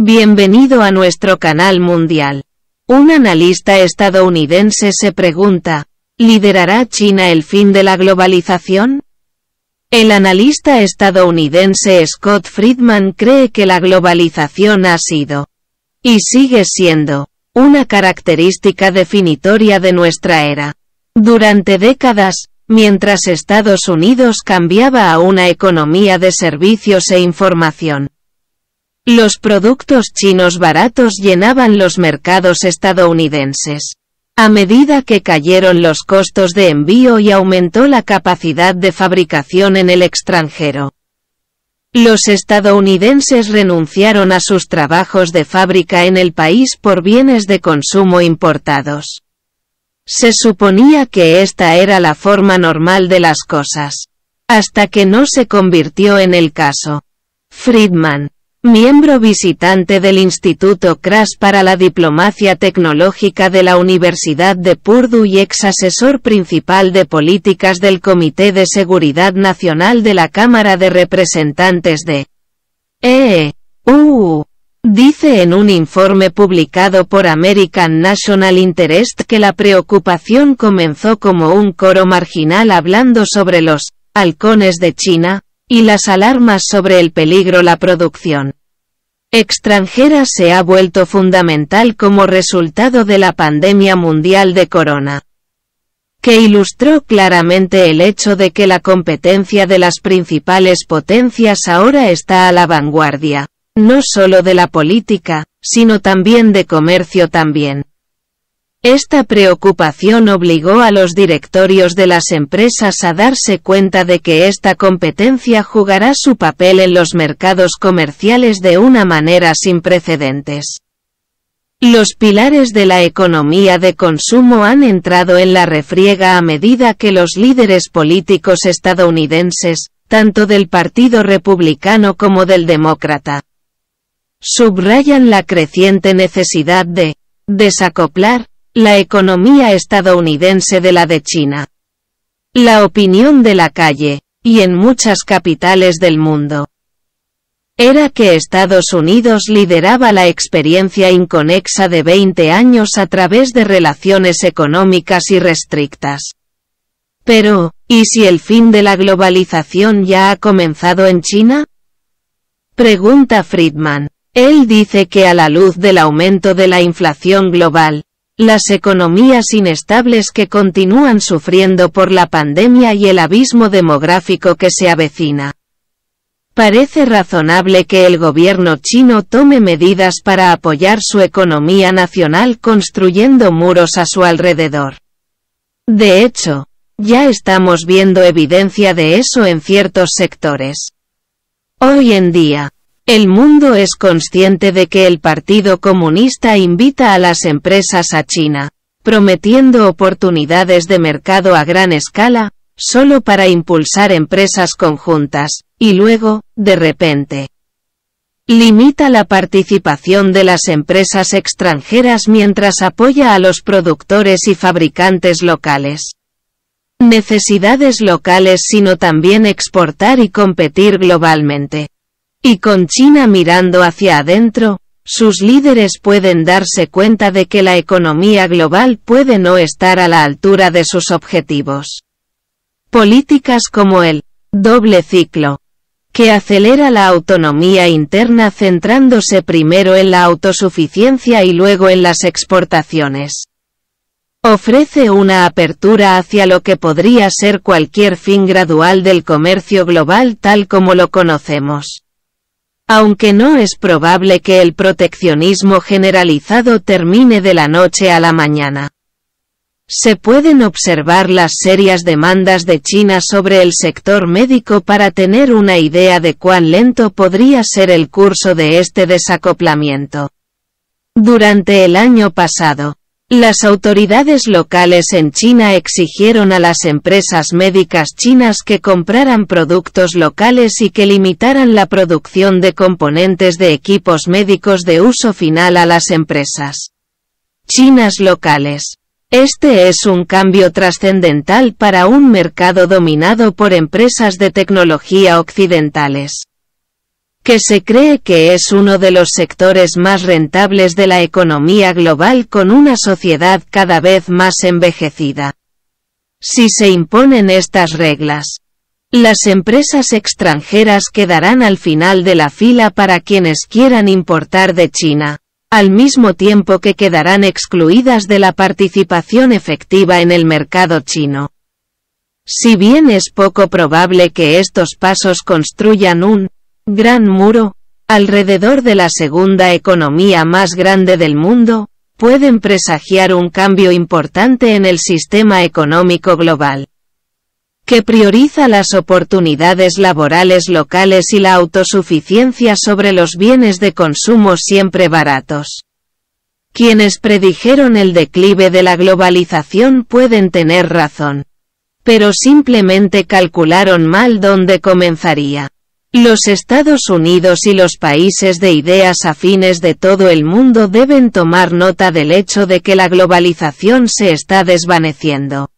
Bienvenido a nuestro canal mundial. Un analista estadounidense se pregunta, ¿liderará China el fin de la globalización? El analista estadounidense Scott Friedman cree que la globalización ha sido, y sigue siendo, una característica definitoria de nuestra era. Durante décadas, mientras Estados Unidos cambiaba a una economía de servicios e información, los productos chinos baratos llenaban los mercados estadounidenses. A medida que cayeron los costos de envío y aumentó la capacidad de fabricación en el extranjero. Los estadounidenses renunciaron a sus trabajos de fábrica en el país por bienes de consumo importados. Se suponía que esta era la forma normal de las cosas. Hasta que no se convirtió en el caso. Friedman miembro visitante del Instituto CRAS para la Diplomacia Tecnológica de la Universidad de Purdue y ex asesor principal de políticas del Comité de Seguridad Nacional de la Cámara de Representantes de E.U. Dice en un informe publicado por American National Interest que la preocupación comenzó como un coro marginal hablando sobre los halcones de China, y las alarmas sobre el peligro la producción extranjera se ha vuelto fundamental como resultado de la pandemia mundial de corona que ilustró claramente el hecho de que la competencia de las principales potencias ahora está a la vanguardia, no solo de la política, sino también de comercio también. Esta preocupación obligó a los directorios de las empresas a darse cuenta de que esta competencia jugará su papel en los mercados comerciales de una manera sin precedentes. Los pilares de la economía de consumo han entrado en la refriega a medida que los líderes políticos estadounidenses, tanto del Partido Republicano como del Demócrata, subrayan la creciente necesidad de desacoplar la economía estadounidense de la de China. La opinión de la calle, y en muchas capitales del mundo, era que Estados Unidos lideraba la experiencia inconexa de 20 años a través de relaciones económicas y Pero, ¿y si el fin de la globalización ya ha comenzado en China? Pregunta Friedman. Él dice que a la luz del aumento de la inflación global, las economías inestables que continúan sufriendo por la pandemia y el abismo demográfico que se avecina. Parece razonable que el gobierno chino tome medidas para apoyar su economía nacional construyendo muros a su alrededor. De hecho, ya estamos viendo evidencia de eso en ciertos sectores. Hoy en día, el mundo es consciente de que el Partido Comunista invita a las empresas a China, prometiendo oportunidades de mercado a gran escala, solo para impulsar empresas conjuntas, y luego, de repente, limita la participación de las empresas extranjeras mientras apoya a los productores y fabricantes locales. Necesidades locales sino también exportar y competir globalmente. Y con China mirando hacia adentro, sus líderes pueden darse cuenta de que la economía global puede no estar a la altura de sus objetivos. Políticas como el doble ciclo, que acelera la autonomía interna centrándose primero en la autosuficiencia y luego en las exportaciones. Ofrece una apertura hacia lo que podría ser cualquier fin gradual del comercio global tal como lo conocemos. Aunque no es probable que el proteccionismo generalizado termine de la noche a la mañana. Se pueden observar las serias demandas de China sobre el sector médico para tener una idea de cuán lento podría ser el curso de este desacoplamiento. Durante el año pasado, las autoridades locales en China exigieron a las empresas médicas chinas que compraran productos locales y que limitaran la producción de componentes de equipos médicos de uso final a las empresas chinas locales. Este es un cambio trascendental para un mercado dominado por empresas de tecnología occidentales que se cree que es uno de los sectores más rentables de la economía global con una sociedad cada vez más envejecida. Si se imponen estas reglas, las empresas extranjeras quedarán al final de la fila para quienes quieran importar de China, al mismo tiempo que quedarán excluidas de la participación efectiva en el mercado chino. Si bien es poco probable que estos pasos construyan un Gran Muro, alrededor de la segunda economía más grande del mundo, pueden presagiar un cambio importante en el sistema económico global que prioriza las oportunidades laborales locales y la autosuficiencia sobre los bienes de consumo siempre baratos. Quienes predijeron el declive de la globalización pueden tener razón. Pero simplemente calcularon mal dónde comenzaría. Los Estados Unidos y los países de ideas afines de todo el mundo deben tomar nota del hecho de que la globalización se está desvaneciendo.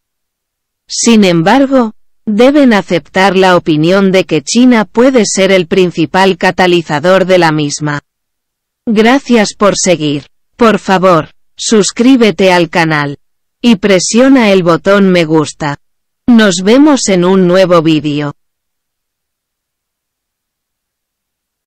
Sin embargo, deben aceptar la opinión de que China puede ser el principal catalizador de la misma. Gracias por seguir. Por favor, suscríbete al canal. Y presiona el botón me gusta. Nos vemos en un nuevo vídeo.